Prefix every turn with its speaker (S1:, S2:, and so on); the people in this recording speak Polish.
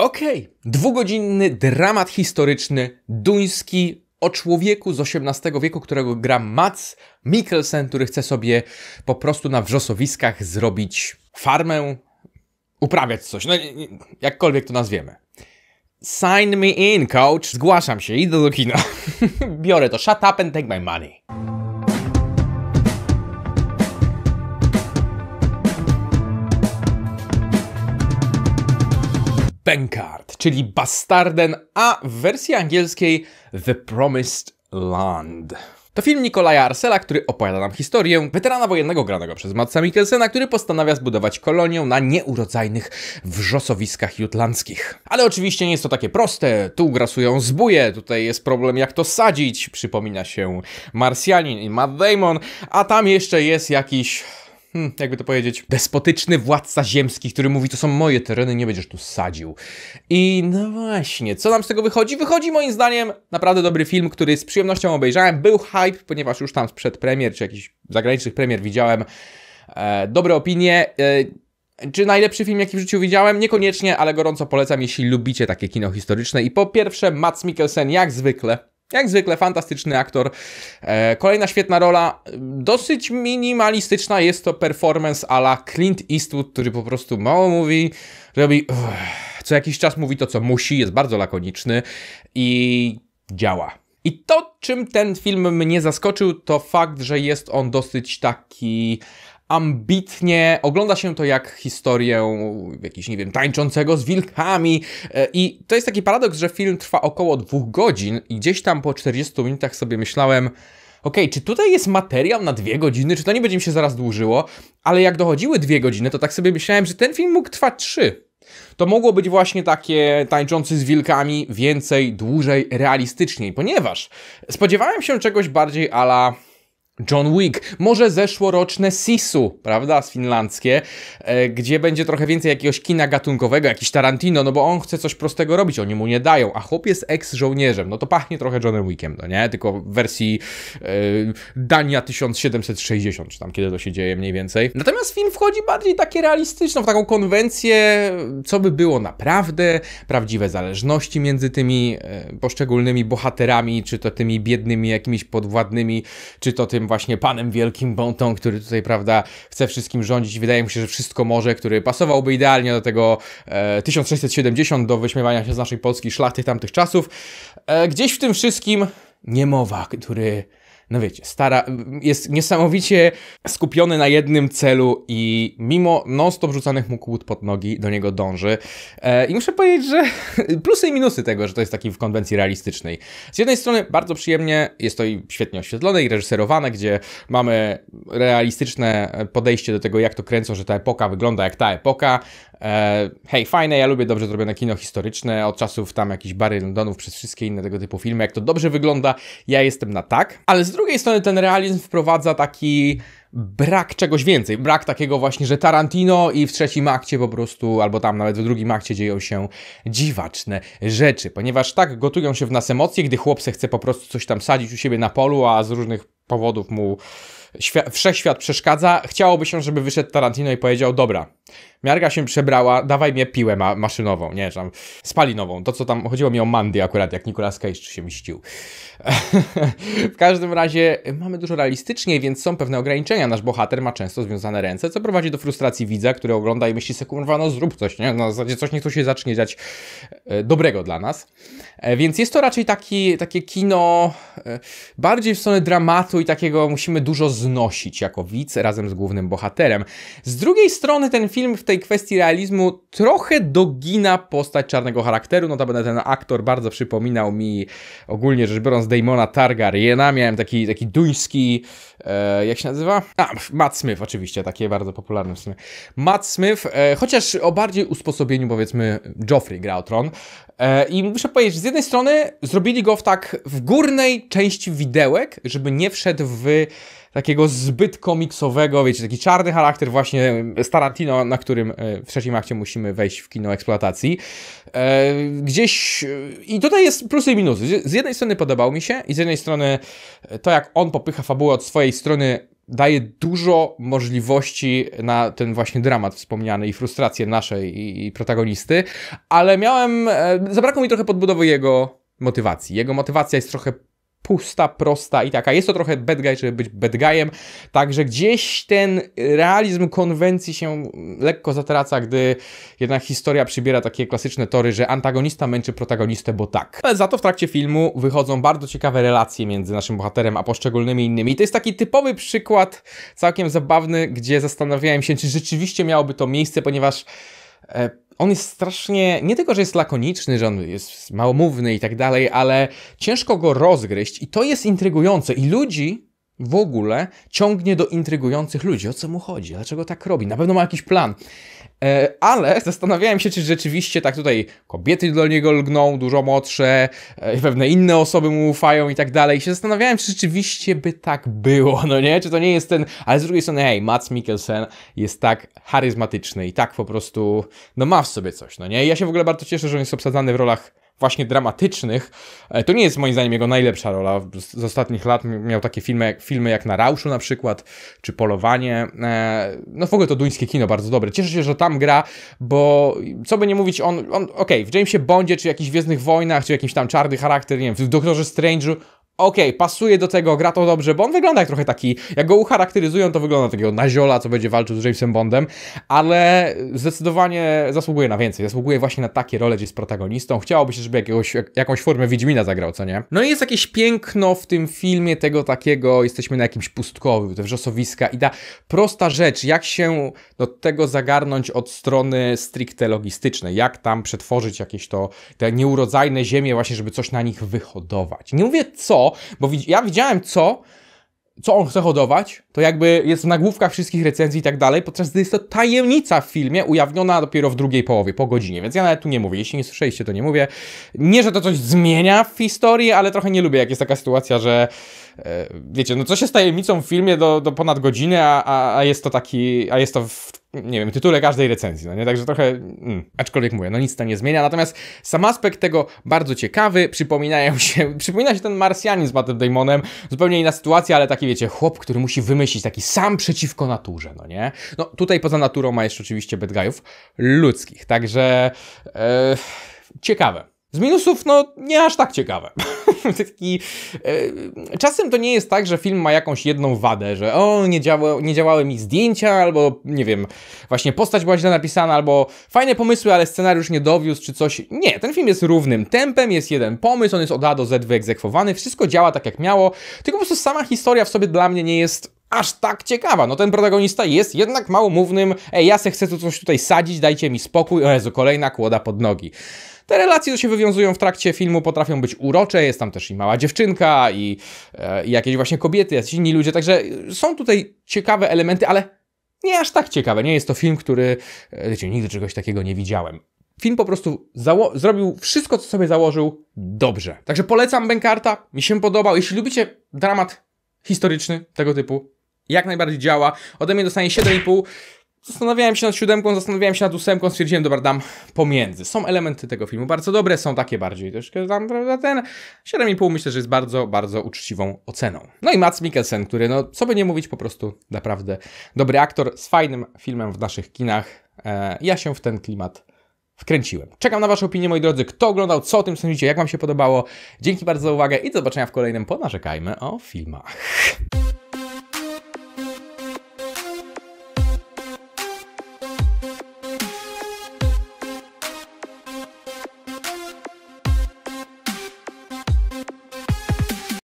S1: Okej, okay. dwugodzinny dramat historyczny duński o człowieku z XVIII wieku, którego gra Mats Mikkelsen, który chce sobie po prostu na wrzosowiskach zrobić farmę, uprawiać coś, no, jakkolwiek to nazwiemy. Sign me in, coach. Zgłaszam się, idę do kina. Biorę to. Shut up and take my money. Bankard, czyli Bastarden, a w wersji angielskiej The Promised Land. To film Nikolaja Arsela, który opowiada nam historię weterana wojennego granego przez Matsa Mikkelsena, który postanawia zbudować kolonię na nieurodzajnych wrzosowiskach jutlandzkich. Ale oczywiście nie jest to takie proste. Tu grasują zbóje, tutaj jest problem jak to sadzić, przypomina się Marsjanin i Matt Damon, a tam jeszcze jest jakiś hmm, jakby to powiedzieć, despotyczny władca ziemski, który mówi, to są moje tereny, nie będziesz tu sadził. I no właśnie, co nam z tego wychodzi? Wychodzi moim zdaniem naprawdę dobry film, który z przyjemnością obejrzałem. Był hype, ponieważ już tam sprzed premier, czy jakichś zagranicznych premier widziałem e, dobre opinie. E, czy najlepszy film, jaki w życiu widziałem? Niekoniecznie, ale gorąco polecam, jeśli lubicie takie kino historyczne. I po pierwsze, Mats Mikkelsen, jak zwykle, jak zwykle, fantastyczny aktor. E, kolejna świetna rola, dosyć minimalistyczna, jest to performance ala Clint Eastwood, który po prostu mało mówi, robi co jakiś czas mówi to, co musi, jest bardzo lakoniczny i działa. I to, czym ten film mnie zaskoczył, to fakt, że jest on dosyć taki ambitnie, ogląda się to jak historię jakiś, nie wiem, tańczącego z wilkami e, i to jest taki paradoks, że film trwa około dwóch godzin i gdzieś tam po 40 minutach sobie myślałem, OK, czy tutaj jest materiał na dwie godziny, czy to nie będzie mi się zaraz dłużyło, ale jak dochodziły dwie godziny, to tak sobie myślałem, że ten film mógł trwać trzy. To mogło być właśnie takie tańczący z wilkami więcej, dłużej, realistyczniej, ponieważ spodziewałem się czegoś bardziej ala John Wick, może zeszłoroczne Sisu, prawda, z finlandzkie, e, gdzie będzie trochę więcej jakiegoś kina gatunkowego, jakiś Tarantino, no bo on chce coś prostego robić, oni mu nie dają, a chłop jest ex żołnierzem no to pachnie trochę Johnem Wickiem, no nie, tylko w wersji e, Dania 1760, czy tam kiedy to się dzieje mniej więcej. Natomiast film wchodzi bardziej takie realistyczne, w taką konwencję, co by było naprawdę, prawdziwe zależności między tymi e, poszczególnymi bohaterami, czy to tymi biednymi jakimiś podwładnymi, czy to tym właśnie panem wielkim Bontą, który tutaj, prawda, chce wszystkim rządzić. Wydaje mi się, że wszystko może, który pasowałby idealnie do tego e, 1670, do wyśmiewania się z naszej polskiej szlachty tamtych czasów. E, gdzieś w tym wszystkim niemowa, który no wiecie, stara, jest niesamowicie skupiony na jednym celu i mimo non-stop rzucanych mu kłód pod nogi do niego dąży. E, I muszę powiedzieć, że plusy i minusy tego, że to jest taki w konwencji realistycznej. Z jednej strony bardzo przyjemnie, jest to i świetnie oświetlone i reżyserowane, gdzie mamy realistyczne podejście do tego, jak to kręcą, że ta epoka wygląda jak ta epoka. E, hej, fajne, ja lubię dobrze zrobione kino historyczne, od czasów tam jakiś Barry Londonów przez wszystkie inne tego typu filmy, jak to dobrze wygląda, ja jestem na tak, ale z drugiej strony ten realizm wprowadza taki brak czegoś więcej, brak takiego właśnie, że Tarantino i w trzecim akcie po prostu, albo tam nawet w drugim akcie dzieją się dziwaczne rzeczy, ponieważ tak gotują się w nas emocje, gdy chłopce chce po prostu coś tam sadzić u siebie na polu, a z różnych powodów mu świat, wszechświat przeszkadza, chciałoby się, żeby wyszedł Tarantino i powiedział, dobra, Miarka się przebrała, dawaj mnie piłę ma maszynową, nie, tam spalinową. To, co tam chodziło mi o Mandy akurat, jak Nicolas Cage się mścił. w każdym razie y, mamy dużo realistycznie, więc są pewne ograniczenia. Nasz bohater ma często związane ręce, co prowadzi do frustracji widza, który ogląda i myśli sobie, no zrób coś, nie? No, zasadzie coś niech to się zacznie dziać e, dobrego dla nas. E, więc jest to raczej taki, takie kino e, bardziej w stronę dramatu i takiego musimy dużo znosić jako widz razem z głównym bohaterem. Z drugiej strony ten film film w tej kwestii realizmu trochę dogina postać czarnego charakteru. Notabene ten aktor bardzo przypominał mi ogólnie rzecz biorąc Damona Targaryena. Miałem taki, taki duński, e, jak się nazywa? A, Matt Smith oczywiście, takie bardzo popularne w sumie. Matt Smith, e, chociaż o bardziej usposobieniu powiedzmy Joffrey grał Tron. E, I muszę powiedzieć, że z jednej strony zrobili go w tak w górnej części widełek, żeby nie wszedł w takiego zbyt komiksowego, wiecie, taki czarny charakter właśnie z Tarantino, na którym e, w trzecim akcie musimy wejść w kino eksploatacji. E, gdzieś... E, I tutaj jest plusy i minusy. Z jednej strony podobał mi się i z jednej strony to, jak on popycha fabułę od swojej strony daje dużo możliwości na ten właśnie dramat wspomniany i frustrację naszej i, protagonisty, ale miałem, zabrakło mi trochę podbudowy jego motywacji. Jego motywacja jest trochę pusta, prosta i taka. Jest to trochę bad guy, żeby być bad guyem, także gdzieś ten realizm konwencji się lekko zatraca, gdy jednak historia przybiera takie klasyczne tory, że antagonista męczy protagonistę, bo tak. Ale za to w trakcie filmu wychodzą bardzo ciekawe relacje między naszym bohaterem a poszczególnymi innymi. I to jest taki typowy przykład, całkiem zabawny, gdzie zastanawiałem się, czy rzeczywiście miałoby to miejsce, ponieważ E, on jest strasznie, nie tylko, że jest lakoniczny, że on jest małomówny i tak dalej, ale ciężko go rozgryźć i to jest intrygujące i ludzi w ogóle ciągnie do intrygujących ludzi. O co mu chodzi? Dlaczego tak robi? Na pewno ma jakiś plan. E, ale zastanawiałem się, czy rzeczywiście tak tutaj kobiety do niego lgną, dużo młodsze, e, pewne inne osoby mu ufają i tak dalej. I się zastanawiałem, czy rzeczywiście by tak było, no nie? Czy to nie jest ten... Ale z drugiej strony, hej, Mats Mikkelsen jest tak charyzmatyczny i tak po prostu, no ma w sobie coś, no nie? I ja się w ogóle bardzo cieszę, że on jest obsadzany w rolach właśnie dramatycznych. E, to nie jest moim zdaniem jego najlepsza rola. Z ostatnich lat miał takie filmy, jak, filmy jak Na Rauszu na przykład, czy Polowanie. E, no w ogóle to duńskie kino bardzo dobre. Cieszę się, że tam gra, bo co by nie mówić, on, on okej, okay, w Jamesie Bondzie, czy jakichś Gwiezdnych Wojnach, czy jakimś tam czarny charakter, nie wiem, w Doktorze Strange'u, okej, okay, pasuje do tego, gra to dobrze, bo on wygląda jak trochę taki, jak go ucharakteryzują, to wygląda takiego naziola, co będzie walczył z Jamesem Bondem, ale zdecydowanie zasługuje na więcej, zasługuje właśnie na takie role, gdzie jest protagonistą. Chciałoby się, żeby jakiegoś, jakąś formę Wiedźmina zagrał, co nie? No i jest jakieś piękno w tym filmie tego takiego, jesteśmy na jakimś pustkowiu, te wrzosowiska i ta prosta rzecz, jak się do tego zagarnąć od strony stricte logistycznej, jak tam przetworzyć jakieś to, te nieurodzajne ziemie właśnie, żeby coś na nich wyhodować. Nie mówię co, bo ja widziałem co, co on chce hodować, to jakby jest w nagłówkach wszystkich recenzji i tak dalej, podczas gdy jest to tajemnica w filmie, ujawniona dopiero w drugiej połowie, po godzinie, więc ja nawet tu nie mówię, jeśli nie słyszeliście, to nie mówię. Nie, że to coś zmienia w historii, ale trochę nie lubię, jak jest taka sytuacja, że E, wiecie, no co się z tajemnicą w filmie do, do ponad godziny, a, a, a jest to taki, a jest to w, nie wiem, tytule każdej recenzji, no nie? Także trochę, mm, aczkolwiek mówię, no nic to nie zmienia. Natomiast sam aspekt tego bardzo ciekawy, przypominają się, przypomina się ten Marsjanin z Mattem Damonem, zupełnie inna sytuacja, ale taki, wiecie, chłop, który musi wymyślić taki sam przeciwko naturze, no nie? No tutaj poza naturą ma jeszcze oczywiście bedgajów ludzkich, także e, ciekawe. Z minusów, no nie aż tak ciekawe. Taki, e, czasem to nie jest tak, że film ma jakąś jedną wadę, że o, nie, nie działały mi zdjęcia, albo nie wiem, właśnie postać była źle napisana, albo fajne pomysły, ale scenariusz nie dowiózł, czy coś. Nie, ten film jest równym tempem, jest jeden pomysł, on jest od A do Z wyegzekwowany, wszystko działa tak jak miało, tylko po prostu sama historia w sobie dla mnie nie jest aż tak ciekawa. No ten protagonista jest jednak małomównym, ej, ja se chcę tu coś tutaj sadzić, dajcie mi spokój, o Jezu, kolejna kłoda pod nogi. Te relacje, co się wywiązują w trakcie filmu, potrafią być urocze, jest tam też i mała dziewczynka, i, e, i jakieś właśnie kobiety, jacyś inni ludzie, także e, są tutaj ciekawe elementy, ale nie aż tak ciekawe. Nie jest to film, który, e, wiecie, nigdy czegoś takiego nie widziałem film po prostu zrobił wszystko, co sobie założył dobrze. Także polecam Benkarta, mi się podobał. Jeśli lubicie dramat historyczny tego typu, jak najbardziej działa. Ode mnie dostanie 7,5. Zastanawiałem się nad siódemką, zastanawiałem się nad ósemką, stwierdziłem, dobra, dam pomiędzy. Są elementy tego filmu bardzo dobre, są takie bardziej troszkę tam, prawda, ten 7,5 myślę, że jest bardzo, bardzo uczciwą oceną. No i Mats Mikkelsen, który, no, co by nie mówić, po prostu naprawdę dobry aktor z fajnym filmem w naszych kinach. E, ja się w ten klimat wkręciłem. Czekam na Wasze opinie, moi drodzy, kto oglądał, co o tym sądzicie, jak Wam się podobało. Dzięki bardzo za uwagę i do zobaczenia w kolejnym Ponarzekajmy o filmach.